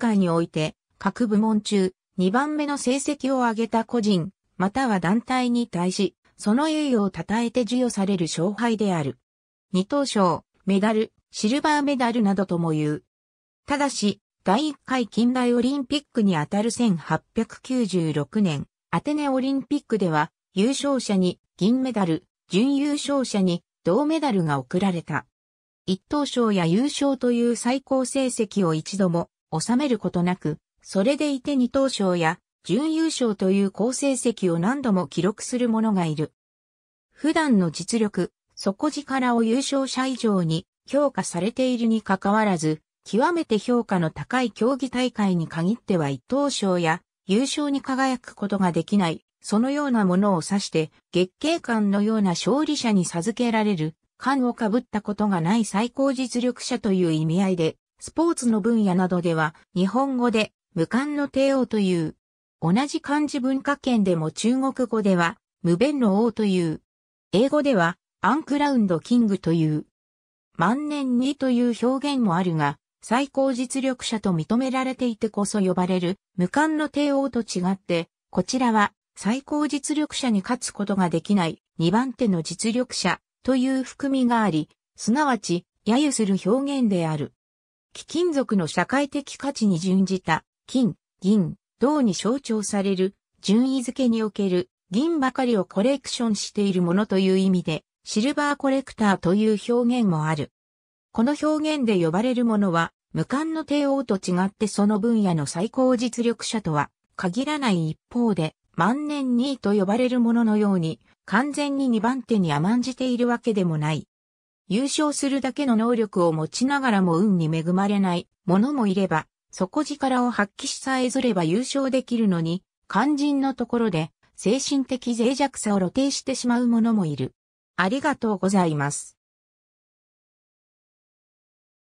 会において、各部門中、2番目の成績を上げた個人、または団体に対し、その栄誉を称えて授与される勝敗である。二等賞、メダル、シルバーメダルなどとも言う。ただし、第1回近代オリンピックにあたる1896年、アテネオリンピックでは、優勝者に銀メダル、準優勝者に銅メダルが贈られた。一等賞や優勝という最高成績を一度も収めることなく、それでいて二等賞や準優勝という好成績を何度も記録する者がいる。普段の実力、底力を優勝者以上に評価されているにかかわらず、極めて評価の高い競技大会に限っては一等賞や優勝に輝くことができない、そのようなものを指して、月経感のような勝利者に授けられる、感をかぶったことがない最高実力者という意味合いでスポーツの分野などでは、日本語で、無冠の帝王という。同じ漢字文化圏でも中国語では、無弁の王という。英語では、アンクラウンドキングという。万年にという表現もあるが、最高実力者と認められていてこそ呼ばれる、無冠の帝王と違って、こちらは、最高実力者に勝つことができない2番手の実力者という含みがあり、すなわち、揶揄する表現である。貴金属の社会的価値に準じた、金、銀、銅に象徴される、順位付けにおける、銀ばかりをコレクションしているものという意味で、シルバーコレクターという表現もある。この表現で呼ばれるものは、無冠の帝王と違ってその分野の最高実力者とは限らない一方で、万年2位と呼ばれるもののように、完全に2番手に甘んじているわけでもない。優勝するだけの能力を持ちながらも運に恵まれない者もいれば、底力を発揮しさえずれば優勝できるのに、肝心のところで精神的脆弱さを露呈してしまう者もいる。ありがとうございます。